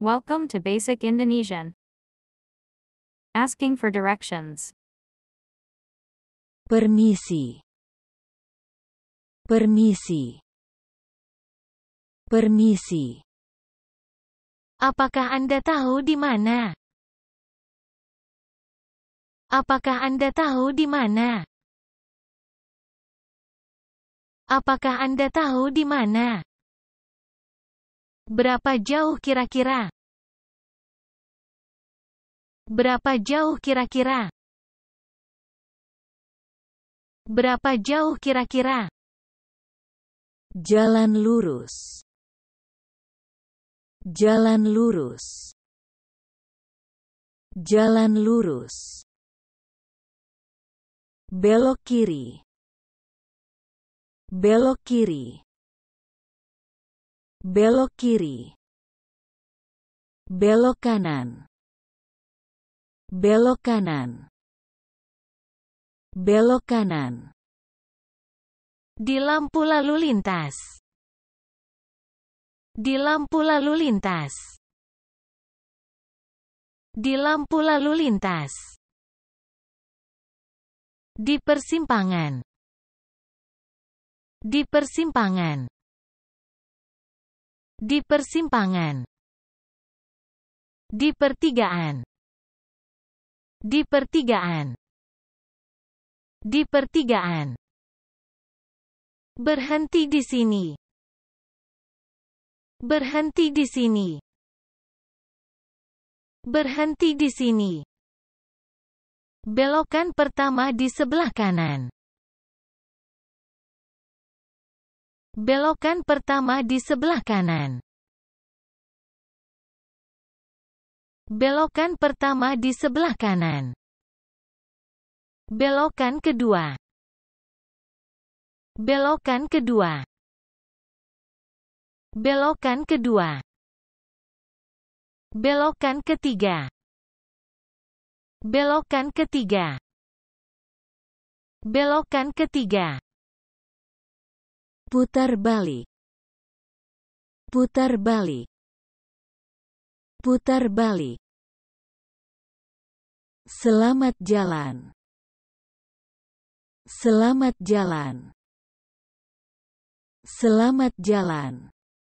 Welcome to Basic Indonesian. Asking for directions. Permisi. Permisi. Permisi. Apakah Anda tahu di mana? Apakah Anda tahu di mana? Apakah Anda tahu di mana? Berapa jauh kira-kira? Berapa jauh kira-kira? Berapa jauh kira-kira? Jalan lurus. Jalan lurus. Jalan lurus. Belok kiri. Belok kiri belok kiri, belok kanan, belok kanan, belok kanan. Di lampu lalu lintas. Di lampu lalu lintas. Di lampu lalu lintas. Di persimpangan. Di persimpangan. Di persimpangan. Di pertigaan. Di pertigaan. Di pertigaan. Berhenti di sini. Berhenti di sini. Berhenti di sini. Belokan pertama di sebelah kanan. Belokan pertama di sebelah kanan. Belokan pertama di sebelah kanan. Belokan kedua. Belokan kedua. Belokan kedua. Belokan ketiga. Belokan ketiga. Belokan ketiga. Putar balik. Putar balik. Putar balik. Selamat jalan. Selamat jalan. Selamat jalan.